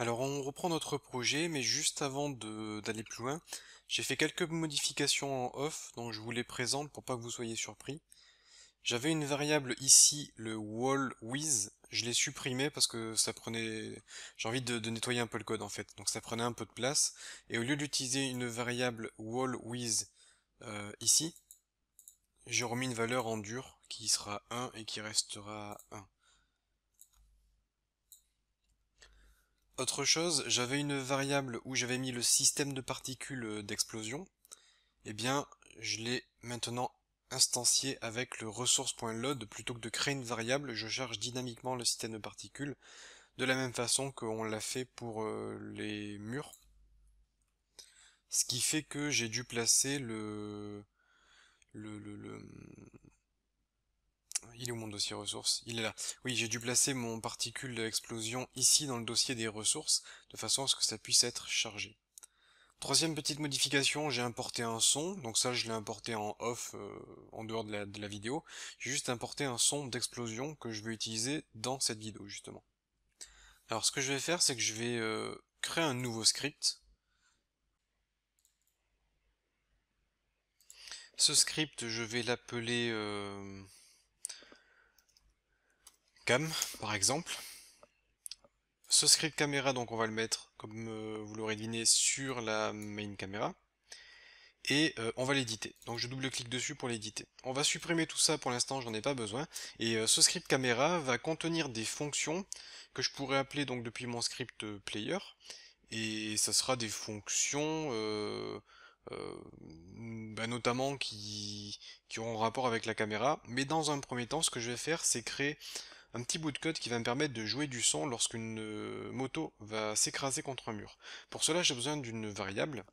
Alors on reprend notre projet, mais juste avant d'aller plus loin, j'ai fait quelques modifications en off, donc je vous les présente pour pas que vous soyez surpris. J'avais une variable ici, le wall je l'ai supprimé parce que ça prenait... J'ai envie de, nettoyer un peu le code en fait, donc ça prenait un peu de place. Et au lieu d'utiliser une variable wall euh, ici, j'ai remis une valeur en dur qui sera 1 et qui restera 1. Autre chose, j'avais une variable où j'avais mis le système de particules euh, d'explosion. Eh bien, je l'ai maintenant instancié avec le ressource.load. Plutôt que de créer une variable, je charge dynamiquement le système de particules de la même façon qu'on l'a fait pour euh, les murs. Ce qui fait que j'ai dû placer le, le, le il est où mon dossier ressources Il est là. Oui, j'ai dû placer mon particule d'explosion ici dans le dossier des ressources, de façon à ce que ça puisse être chargé. Troisième petite modification, j'ai importé un son, donc ça je l'ai importé en off, euh, en dehors de la, vidéo. J'ai juste importé un son d'explosion que je vais utiliser dans cette vidéo, justement. Alors ce que je vais faire, c'est que je vais euh, créer un nouveau script. Ce script, je vais l'appeler... Euh, par exemple. Ce script caméra, donc on va le mettre, comme euh, vous l'aurez deviné, sur la main caméra. Et euh, on va l'éditer. Donc je double-clique dessus pour l'éditer. On va supprimer tout ça, pour l'instant j'en ai pas besoin. Et euh, ce script caméra va contenir des fonctions que je pourrais appeler donc depuis mon script player. Et ça sera des fonctions... Bah, notamment qui, qui auront rapport avec la caméra. Mais dans un premier temps, ce que je vais faire, c'est créer un petit bout de code qui va me permettre de jouer du son lorsqu'une euh, moto va s'écraser contre un mur. Pour cela, j'ai besoin d'une variable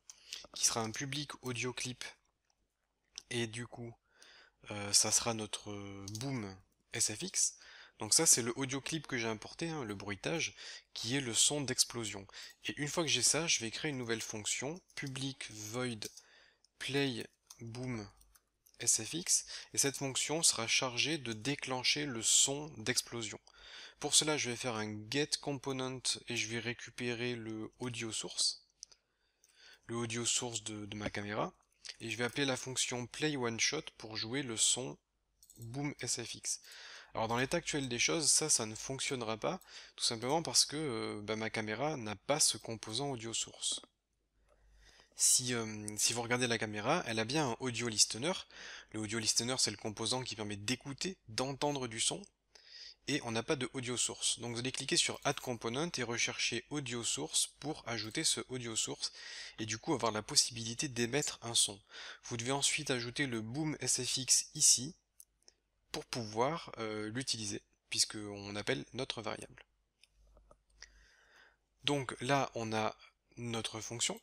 qui sera un public audio clip. Et du coup, euh, ça sera notre euh, boom SFX. Donc ça, c'est le audio clip que j'ai importé, hein, le bruitage, qui est le son d'explosion. Et une fois que j'ai ça, je vais créer une nouvelle fonction, public void play boom SFX, et cette fonction sera chargée de déclencher le son d'explosion. Pour cela, je vais faire un get component et je vais récupérer le audio source, le audio source de, ma caméra, et je vais appeler la fonction play one shot pour jouer le son boom SFX. Alors dans l'état actuel des choses, ça, ça ne fonctionnera pas, tout simplement parce que euh, bah, ma caméra n'a pas ce composant audio source. Euh, si, vous regardez la caméra, elle a bien un audio listener. Le audio listener, c'est le composant qui permet d'écouter, d'entendre du son, et on n'a pas de audio source. Donc vous allez cliquer sur Add Component et rechercher audio source pour ajouter ce audio source, et du coup avoir la possibilité d'émettre un son. Vous devez ensuite ajouter le boom SFX ici, pour pouvoir euh, l'utiliser, puisqu'on appelle notre variable. Donc là, on a notre fonction,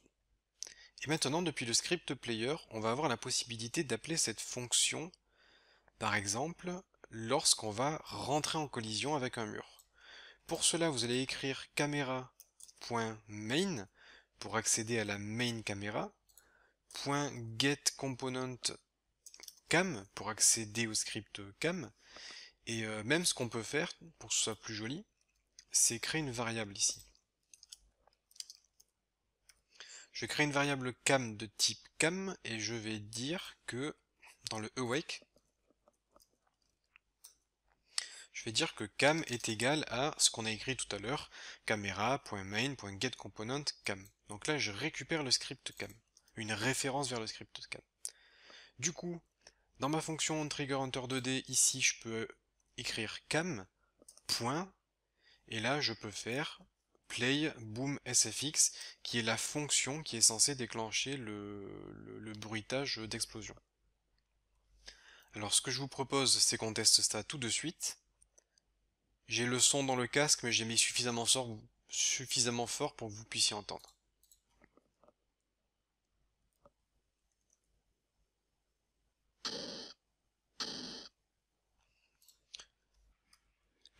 et maintenant, depuis le script player, on va avoir la possibilité d'appeler cette fonction, par exemple, lorsqu'on va rentrer en collision avec un mur. Pour cela, vous allez écrire camera.main pour accéder à la main camera, .getComponentCam pour accéder au script cam, et euh, même ce qu'on peut faire, pour que ce soit plus joli, c'est créer une variable ici. Je crée une variable cam de type cam et je vais dire que dans le awake, je vais dire que cam est égal à ce qu'on a écrit tout à l'heure, camera.main.getComponent cam. Donc là, je récupère le script cam, une référence vers le script cam. Du coup, dans ma fonction trigger 2D, ici, je peux écrire cam, et là, je peux faire play boom sfx qui est la fonction qui est censée déclencher le, bruitage d'explosion. Alors ce que je vous propose c'est qu'on teste ça tout de suite. J'ai le son dans le casque mais j'ai mis suffisamment suffisamment fort pour que vous puissiez entendre.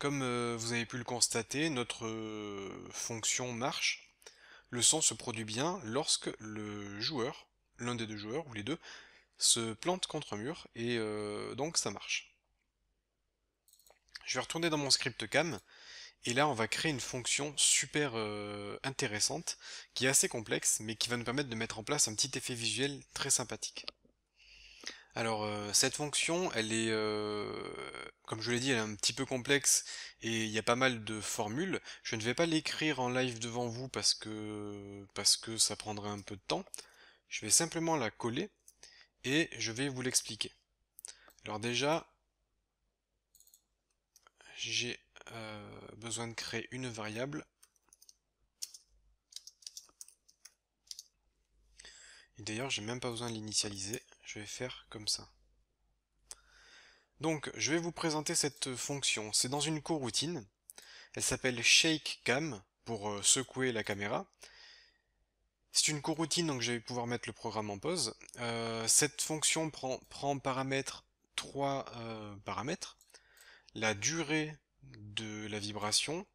Comme euh, vous avez pu le constater, notre euh, fonction marche. Le son se produit bien lorsque le joueur, l'un des deux joueurs, ou les deux, se plante contre un mur, et euh, donc ça marche. Je vais retourner dans mon script cam, et là on va créer une fonction super intéressante, qui est assez complexe, mais qui va nous permettre de mettre en place un petit effet visuel très sympathique. Alors euh, cette fonction, elle est, euh, comme je l'ai dit, elle est un petit peu complexe et il y a pas mal de formules. Je ne vais pas l'écrire en live devant vous parce que parce que ça prendrait un peu de temps. Je vais simplement la coller et je vais vous l'expliquer. Alors déjà, j'ai euh, besoin de créer une variable. Et d'ailleurs, j'ai même pas besoin de l'initialiser je vais faire comme ça. Donc, je vais vous présenter cette fonction. C'est dans une coroutine. Elle s'appelle ShakeCam pour euh, secouer la caméra. C'est une coroutine, donc je vais pouvoir mettre le programme en pause. Euh, cette fonction prend, prend trois euh, paramètres. La durée de la vibration,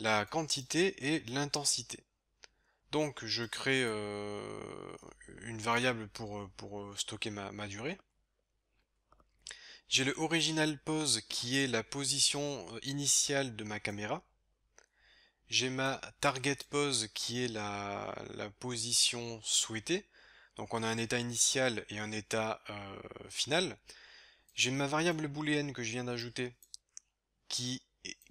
la quantité et l'intensité. Donc je crée euh, une variable pour, euh, euh, stocker ma, durée. J'ai le original pose qui est la position initiale de ma caméra. J'ai ma target pose qui est la, position souhaitée. Donc on a un état initial et un état final. J'ai ma variable booléenne que je viens d'ajouter qui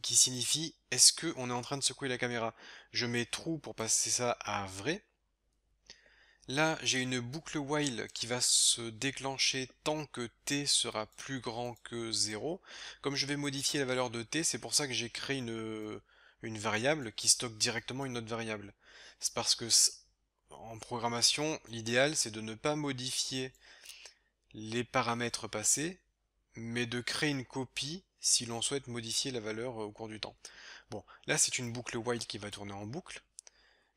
signifie est-ce qu'on est en train de secouer la caméra je mets true pour passer ça à vrai. Là, j'ai une boucle while qui va se déclencher tant que t sera plus grand que 0. Comme je vais modifier la valeur de t, c'est pour ça que j'ai créé une, une variable qui stocke directement une autre variable. C'est parce que en programmation, l'idéal c'est de ne pas modifier les paramètres passés, mais de créer une copie si l'on souhaite modifier la valeur euh, au cours du temps là c'est une boucle while qui va tourner en boucle.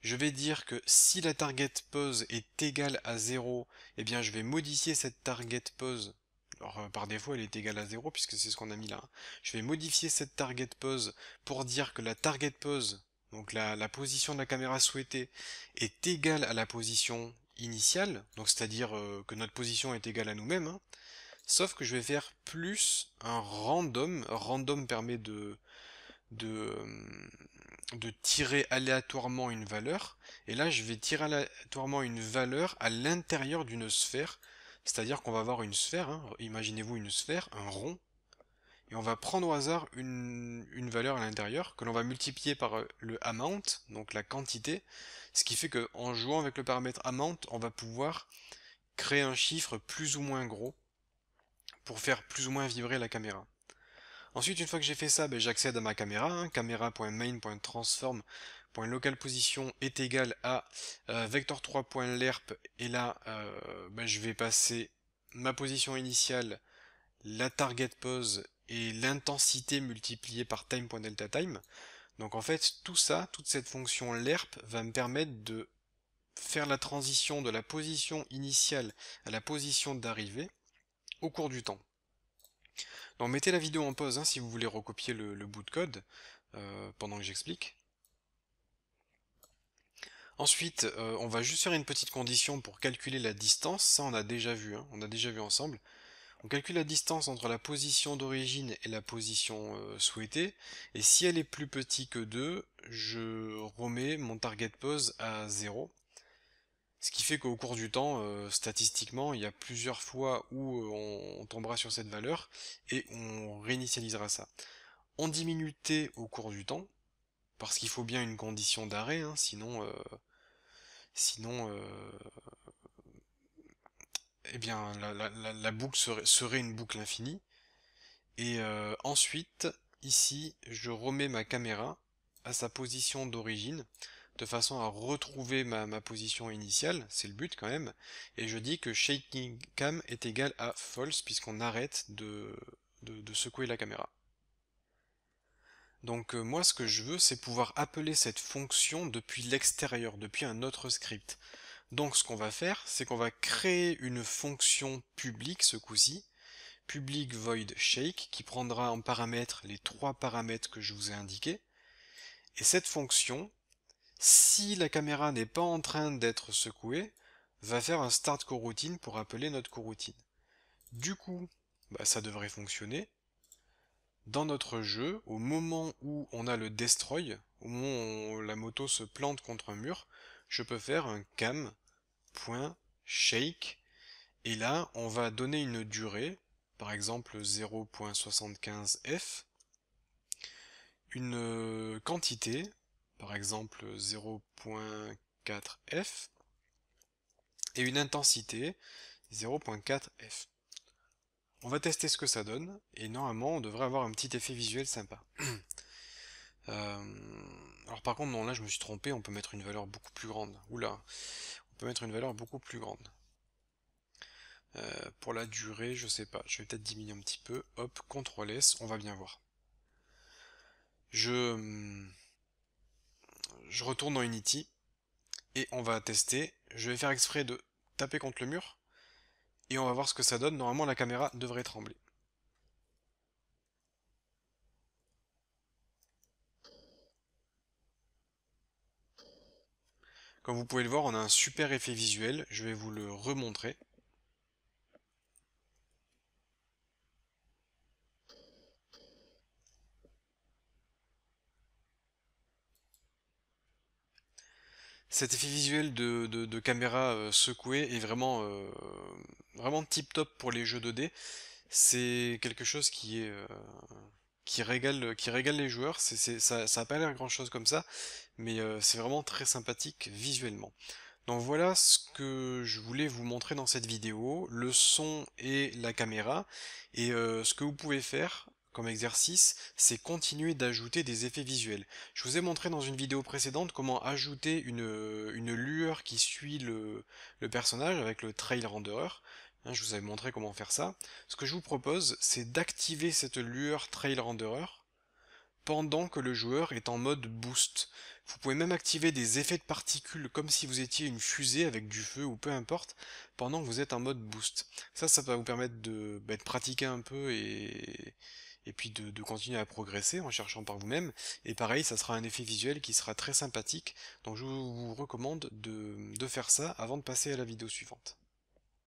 Je vais dire que si la target pose est égale à 0, eh bien je vais modifier cette target pose. Alors, euh, par défaut elle est égale à 0 puisque c'est ce qu'on a mis là. Hein. Je vais modifier cette target pose pour dire que la target pose, donc la, position de la caméra souhaitée, est égale à la position initiale, donc c'est-à-dire euh, que notre position est égale à nous-mêmes, hein. sauf que je vais faire plus un random, random permet de de, euh, de tirer aléatoirement une valeur. Et là, je vais tirer aléatoirement une valeur à l'intérieur d'une sphère. C'est-à-dire qu'on va avoir une sphère, hein. imaginez-vous une sphère, un rond, et on va prendre au hasard une, une valeur à l'intérieur que l'on va multiplier par euh, le amount, donc la quantité, ce qui fait qu'en jouant avec le paramètre amount, on va pouvoir créer un chiffre plus ou moins gros pour faire plus ou moins vibrer la caméra. Ensuite, une fois que j'ai fait ça, ben, j'accède à ma caméra, hein, caméra.main.transform.localposition est égal à euh, vector3.lerp, et là, euh, ben, je vais passer ma position initiale, la target pose et l'intensité multipliée par time.deltaTime. Donc en fait, tout ça, toute cette fonction lerp va me permettre de faire la transition de la position initiale à la position d'arrivée au cours du temps. Donc mettez la vidéo en pause hein, si vous voulez recopier le, bout de code euh, pendant que j'explique. Ensuite, euh, on va juste faire une petite condition pour calculer la distance, ça on a déjà vu, hein, on a déjà vu ensemble. On calcule la distance entre la position d'origine et la position euh, souhaitée, et si elle est plus petite que 2, je remets mon target pose à 0, ce qui fait qu'au cours du temps, euh, statistiquement, il y a plusieurs fois où euh, on, tombera sur cette valeur et on réinitialisera ça. On diminue t au cours du temps, parce qu'il faut bien une condition d'arrêt, hein, sinon, euh, sinon, eh bien, la, boucle serait, une boucle infinie. Et ensuite, ici, je remets ma caméra à sa position d'origine de façon à retrouver ma, position initiale, c'est le but quand même, et je dis que shaking cam est égal à false puisqu'on arrête de, de, secouer la caméra. Donc euh, moi ce que je veux c'est pouvoir appeler cette fonction depuis l'extérieur, depuis un autre script. Donc ce qu'on va faire, c'est qu'on va créer une fonction publique ce coup-ci, public void shake, qui prendra en paramètre les trois paramètres que je vous ai indiqués, et cette fonction, si la caméra n'est pas en train d'être secouée, va faire un start coroutine pour appeler notre coroutine. Du coup, bah, ça devrait fonctionner. Dans notre jeu, au moment où on a le destroy, au moment où la moto se plante contre un mur, je peux faire un cam.shake, et là, on va donner une durée, par exemple 0.75f, une euh, quantité, par exemple 0.4f, et une intensité 0.4f. On va tester ce que ça donne, et normalement on devrait avoir un petit effet visuel sympa. Euh, alors par contre, non, là je me suis trompé, on peut mettre une valeur beaucoup plus grande. Oula, on peut mettre une valeur beaucoup plus grande. Euh, pour la durée, je sais pas, je vais peut-être diminuer un petit peu, hop, CTRL S, on va bien voir. Je... Hmm, je retourne dans Unity, et on va tester. Je vais faire exprès de taper contre le mur, et on va voir ce que ça donne. Normalement, la caméra devrait trembler. Comme vous pouvez le voir, on a un super effet visuel. Je vais vous le remontrer. cet effet visuel de, caméra euh, secouée est vraiment, euh, vraiment tip top pour les jeux 2D. C'est quelque chose qui est euh, qui régale qui les joueurs. ça, n'a pas l'air grand chose comme ça, mais c'est vraiment très sympathique visuellement. Donc voilà ce que je voulais vous montrer dans cette vidéo, le son et la caméra, et ce que vous pouvez faire comme exercice, c'est continuer d'ajouter des effets visuels. Je vous ai montré dans une vidéo précédente comment ajouter une, euh, lueur qui suit le, personnage avec le trail renderer. Hein, je vous avais montré comment faire ça. Ce que je vous propose, c'est d'activer cette lueur trail renderer pendant que le joueur est en mode boost. Vous pouvez même activer des effets de particules comme si vous étiez une fusée avec du feu ou peu importe pendant que vous êtes en mode boost. Ça, ça va vous permettre de, bah, de pratiquer un peu et, et puis de, continuer à progresser en cherchant par vous-même. Et pareil, ça sera un effet visuel qui sera très sympathique, donc je vous recommande de faire ça avant de passer à la vidéo suivante.